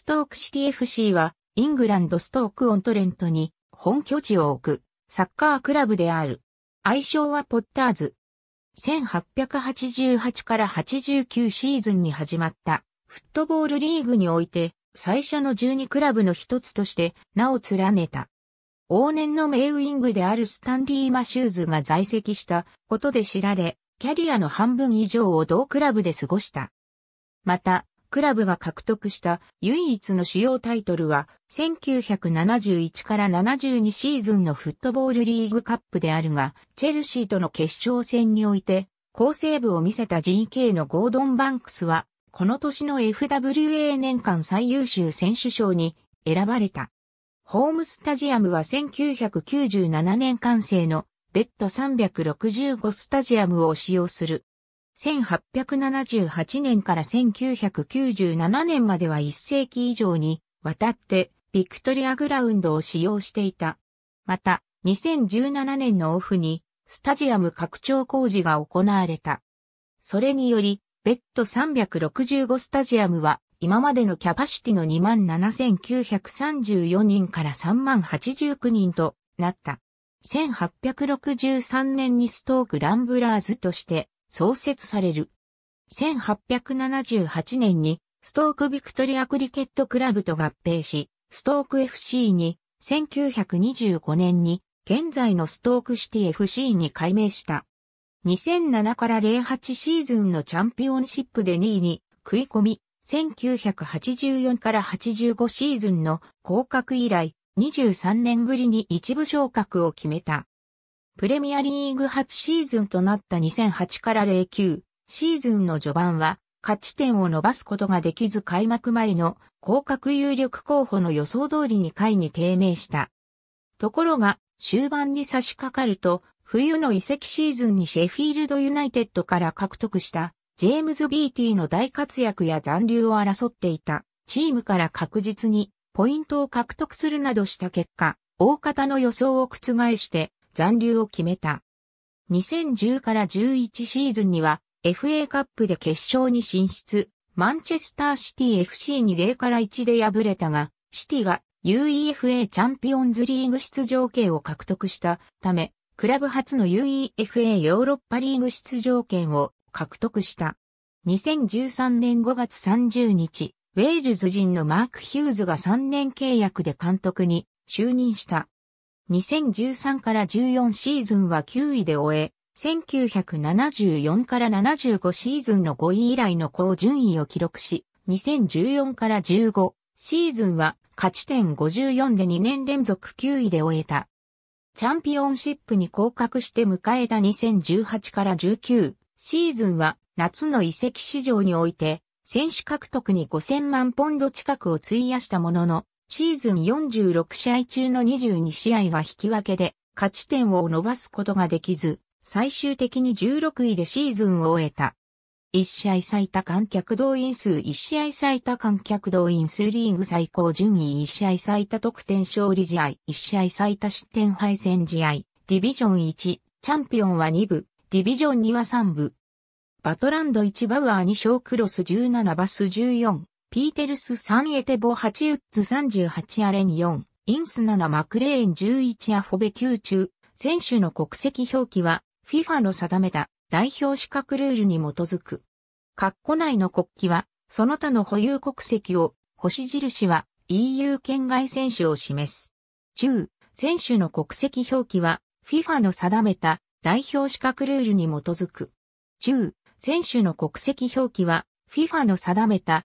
ストークシティ FC は、イングランドストークオントレントに本拠地を置くサッカークラブである。愛称はポッターズ。1888から89シーズンに始まったフットボールリーグにおいて最初の12クラブの一つとして名を連ねた。往年の名ウイングであるスタンリー・マシューズが在籍したことで知られ、キャリアの半分以上を同クラブで過ごした。また、クラブが獲得した唯一の主要タイトルは、1971から72シーズンのフットボールリーグカップであるが、チェルシーとの決勝戦において、好セーブを見せた GK のゴードン・バンクスは、この年の FWA 年間最優秀選手賞に選ばれた。ホームスタジアムは1997年完成のベッド365スタジアムを使用する。1878年から1997年までは1世紀以上にわたってビクトリアグラウンドを使用していた。また、2017年のオフにスタジアム拡張工事が行われた。それにより、ベッ途365スタジアムは今までのキャパシティの27,934人から3,089人となった。1863年にストーク・ランブラーズとして創設される。1878年にストークビクトリアクリケットクラブと合併し、ストーク FC に1925年に現在のストークシティ FC に改名した。2007から08シーズンのチャンピオンシップで2位に食い込み、1984から85シーズンの降格以来23年ぶりに一部昇格を決めた。プレミアリーグ初シーズンとなった2008から09シーズンの序盤は勝ち点を伸ばすことができず開幕前の広角有力候補の予想通りに下位に低迷した。ところが終盤に差し掛かると冬の移籍シーズンにシェフィールドユナイテッドから獲得したジェームズ・ビーティーの大活躍や残留を争っていたチームから確実にポイントを獲得するなどした結果、大方の予想を覆して残留を決めた。2010から11シーズンには FA カップで決勝に進出、マンチェスターシティ FC に0から1で敗れたが、シティが UEFA チャンピオンズリーグ出場権を獲得したため、クラブ初の UEFA ヨーロッパリーグ出場権を獲得した。2013年5月30日、ウェールズ人のマーク・ヒューズが3年契約で監督に就任した。2013から14シーズンは9位で終え、1974から75シーズンの5位以来の高順位を記録し、2014から15シーズンは勝ち点54で2年連続9位で終えた。チャンピオンシップに降格して迎えた2018から19シーズンは夏の移籍市場において選手獲得に5000万ポンド近くを費やしたもののシーズン46試合中の22試合が引き分けで勝ち点を伸ばすことができず、最終的に16位でシーズンを終えた。1試合最多観客動員数1試合最多観客動員数リーグ最高順位1試合最多得点勝利試合1試合最多失点敗戦試合ディビジョン1チャンピオンは2部ディビジョン2は3部バトランド1バウアー2小クロス17バス14ピーテルス3エテボ8ウッズ38アレン4、インス7マクレーン11アフォベ9中、選手の国籍表記は FIFA の定めた代表資格ルールに基づく。括弧内の国旗は、その他の保有国籍を、星印は EU 圏外選手を示す。中、選手の国籍表記は、FIFA の定めた代表資格ルールに基づく。中、選手の国籍表記は、FIFA の定めた